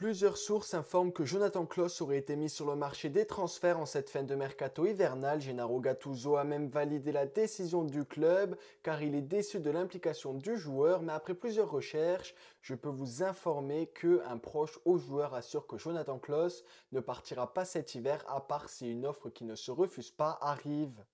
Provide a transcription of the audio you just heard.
Plusieurs sources informent que Jonathan Kloss aurait été mis sur le marché des transferts en cette fin de mercato hivernal. Gennaro Gattuso a même validé la décision du club car il est déçu de l'implication du joueur, mais après plusieurs recherches, je peux vous informer qu'un proche au joueur assure que Jonathan Kloss ne partira pas cet hiver à part si une offre qui ne se refuse pas arrive.